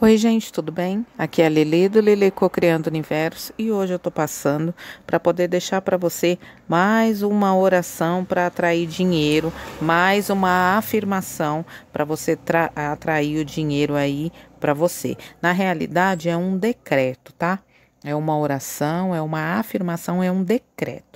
Oi, gente, tudo bem? Aqui é a Lele do Lele Criando Universo e hoje eu tô passando para poder deixar para você mais uma oração para atrair dinheiro, mais uma afirmação para você atrair o dinheiro aí para você. Na realidade, é um decreto, tá? É uma oração, é uma afirmação, é um decreto.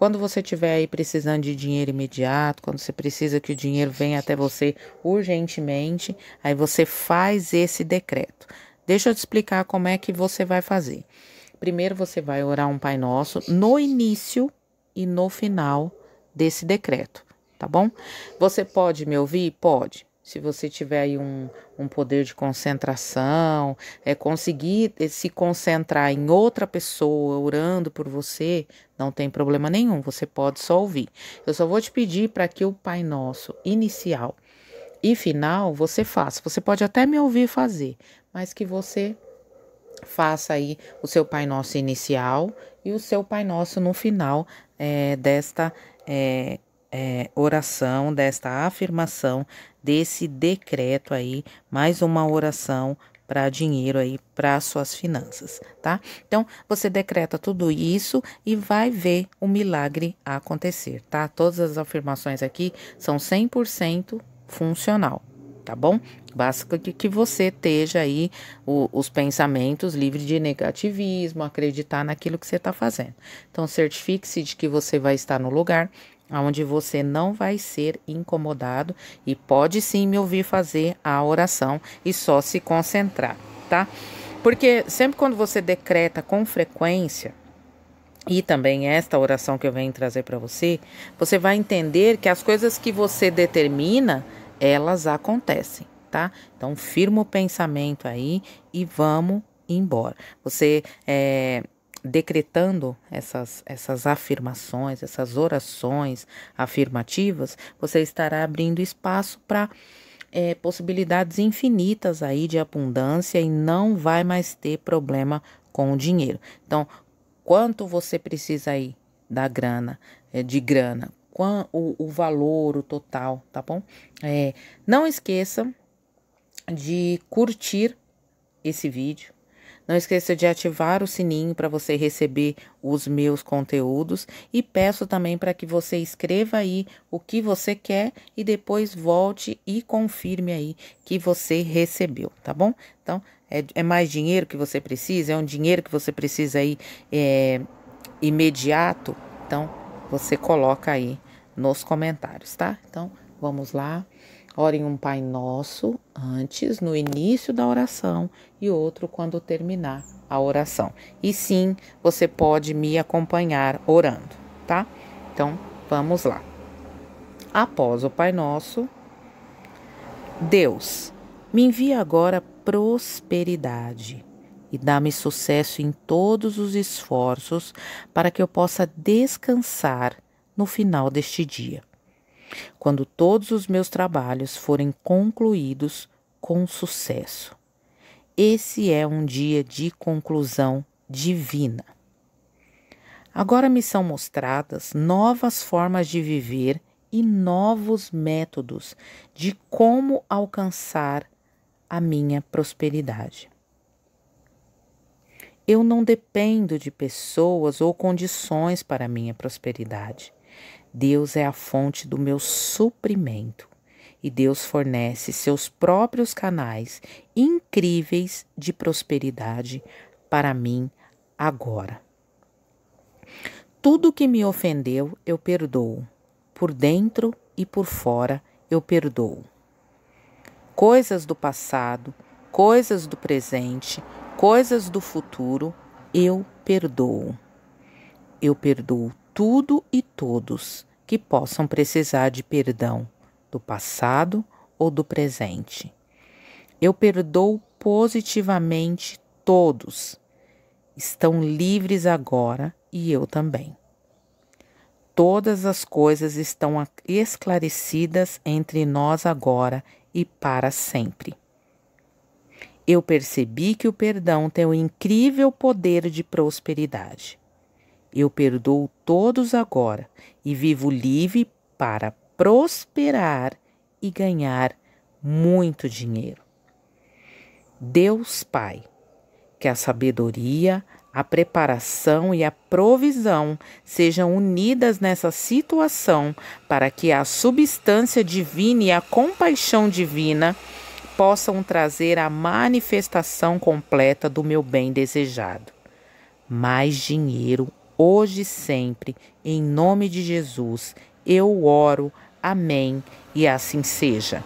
Quando você estiver aí precisando de dinheiro imediato, quando você precisa que o dinheiro venha até você urgentemente, aí você faz esse decreto. Deixa eu te explicar como é que você vai fazer. Primeiro você vai orar um Pai Nosso no início e no final desse decreto, tá bom? Você pode me ouvir? Pode se você tiver aí um, um poder de concentração, é conseguir eh, se concentrar em outra pessoa orando por você, não tem problema nenhum, você pode só ouvir. Eu só vou te pedir para que o Pai Nosso inicial e final você faça. Você pode até me ouvir fazer, mas que você faça aí o seu Pai Nosso inicial e o seu Pai Nosso no final é, desta é, é, oração, desta afirmação, desse decreto aí, mais uma oração para dinheiro aí para suas finanças, tá? Então, você decreta tudo isso e vai ver o milagre acontecer, tá? Todas as afirmações aqui são 100% funcional, tá bom? Basta que, que você esteja aí o, os pensamentos livres de negativismo, acreditar naquilo que você está fazendo. Então, certifique-se de que você vai estar no lugar onde você não vai ser incomodado e pode sim me ouvir fazer a oração e só se concentrar, tá? Porque sempre quando você decreta com frequência, e também esta oração que eu venho trazer para você, você vai entender que as coisas que você determina, elas acontecem, tá? Então firma o pensamento aí e vamos embora. Você é decretando essas, essas afirmações, essas orações afirmativas, você estará abrindo espaço para é, possibilidades infinitas aí de abundância e não vai mais ter problema com o dinheiro. Então, quanto você precisa aí da grana, é, de grana, o, o, valor, o total, tá bom? É, não esqueça de curtir esse vídeo não esqueça de ativar o sininho para você receber os meus conteúdos e peço também para que você escreva aí o que você quer e depois volte e confirme aí que você recebeu, tá bom? Então, é, é mais dinheiro que você precisa? É um dinheiro que você precisa aí é, imediato? Então, você coloca aí nos comentários, tá? Então, vamos lá. Orem um Pai Nosso antes, no início da oração, e outro quando terminar a oração. E sim, você pode me acompanhar orando, tá? Então, vamos lá. Após o Pai Nosso, Deus, me envia agora prosperidade e dá-me sucesso em todos os esforços para que eu possa descansar no final deste dia quando todos os meus trabalhos forem concluídos com sucesso. Esse é um dia de conclusão divina. Agora me são mostradas novas formas de viver e novos métodos de como alcançar a minha prosperidade. Eu não dependo de pessoas ou condições para a minha prosperidade. Deus é a fonte do meu suprimento e Deus fornece seus próprios canais incríveis de prosperidade para mim agora. Tudo que me ofendeu eu perdoo, por dentro e por fora eu perdoo. Coisas do passado, coisas do presente, coisas do futuro eu perdoo. Eu perdoo tudo e todos que possam precisar de perdão do passado ou do presente. Eu perdoo positivamente todos. Estão livres agora e eu também. Todas as coisas estão esclarecidas entre nós agora e para sempre. Eu percebi que o perdão tem um incrível poder de prosperidade. Eu perdoo todos agora e vivo livre para prosperar e ganhar muito dinheiro. Deus Pai, que a sabedoria, a preparação e a provisão sejam unidas nessa situação para que a substância divina e a compaixão divina possam trazer a manifestação completa do meu bem desejado. Mais dinheiro hoje e sempre, em nome de Jesus. Eu oro, amém, e assim seja.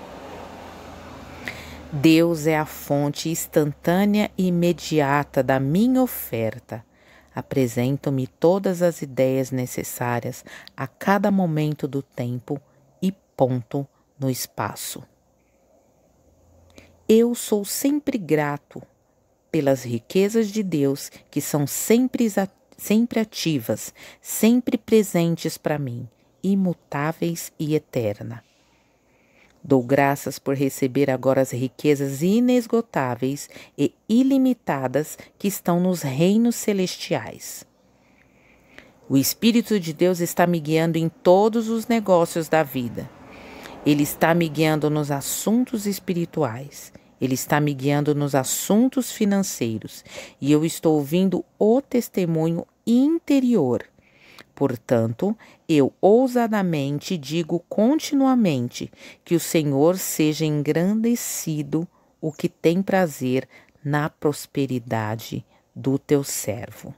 Deus é a fonte instantânea e imediata da minha oferta. Apresento-me todas as ideias necessárias a cada momento do tempo e ponto no espaço. Eu sou sempre grato pelas riquezas de Deus que são sempre sempre ativas, sempre presentes para mim, imutáveis e eterna. Dou graças por receber agora as riquezas inesgotáveis e ilimitadas que estão nos reinos celestiais. O Espírito de Deus está me guiando em todos os negócios da vida. Ele está me guiando nos assuntos espirituais. Ele está me guiando nos assuntos financeiros e eu estou ouvindo o testemunho interior. Portanto, eu ousadamente digo continuamente que o Senhor seja engrandecido, o que tem prazer na prosperidade do teu servo.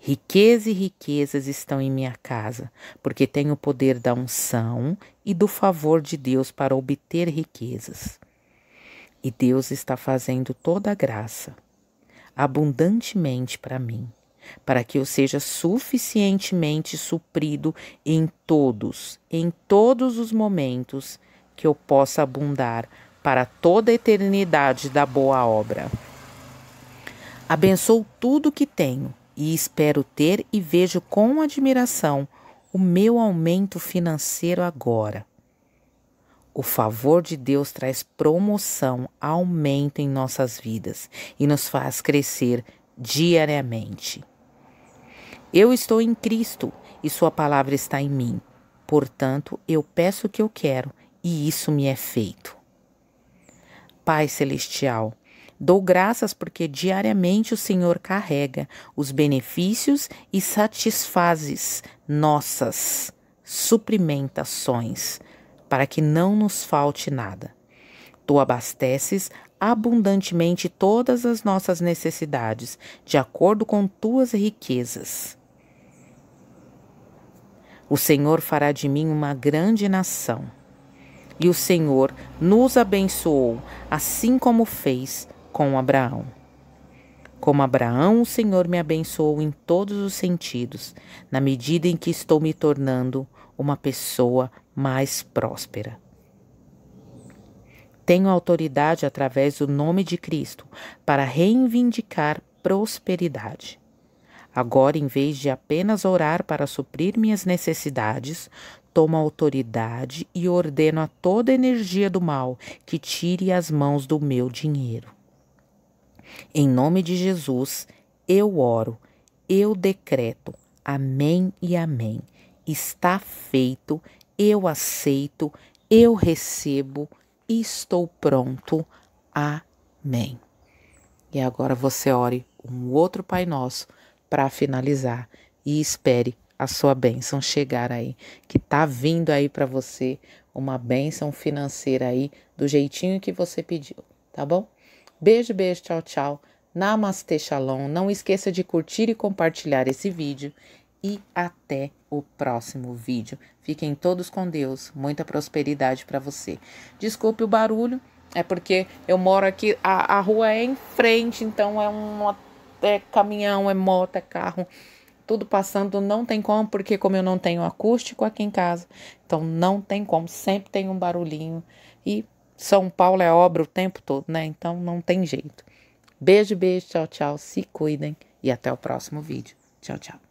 Riqueza e riquezas estão em minha casa, porque tenho o poder da unção e do favor de Deus para obter riquezas. E Deus está fazendo toda a graça, abundantemente para mim, para que eu seja suficientemente suprido em todos, em todos os momentos que eu possa abundar para toda a eternidade da boa obra. Abençoo tudo que tenho e espero ter e vejo com admiração o meu aumento financeiro agora. O favor de Deus traz promoção, aumento em nossas vidas e nos faz crescer diariamente. Eu estou em Cristo e Sua palavra está em mim. Portanto, eu peço o que eu quero e isso me é feito. Pai Celestial, dou graças porque diariamente o Senhor carrega os benefícios e satisfazes nossas suprimentações para que não nos falte nada. Tu abasteces abundantemente todas as nossas necessidades, de acordo com tuas riquezas. O Senhor fará de mim uma grande nação. E o Senhor nos abençoou, assim como fez com Abraão. Como Abraão, o Senhor me abençoou em todos os sentidos, na medida em que estou me tornando uma pessoa mais próspera. Tenho autoridade através do nome de Cristo para reivindicar prosperidade. Agora, em vez de apenas orar para suprir minhas necessidades, tomo autoridade e ordeno a toda energia do mal que tire as mãos do meu dinheiro. Em nome de Jesus, eu oro, eu decreto. Amém e amém. Está feito, eu aceito, eu recebo, estou pronto. Amém. E agora você ore um outro Pai Nosso para finalizar e espere a sua bênção chegar aí, que tá vindo aí para você uma bênção financeira aí do jeitinho que você pediu, tá bom? Beijo, beijo, tchau, tchau. Namastê, shalom. Não esqueça de curtir e compartilhar esse vídeo. E até o próximo vídeo. Fiquem todos com Deus. Muita prosperidade para você. Desculpe o barulho, é porque eu moro aqui, a, a rua é em frente, então é um é caminhão, é moto, é carro tudo passando, não tem como, porque como eu não tenho acústico aqui em casa, então não tem como, sempre tem um barulhinho. E são Paulo é obra o tempo todo, né? Então não tem jeito. Beijo, beijo, tchau, tchau. Se cuidem e até o próximo vídeo. Tchau, tchau.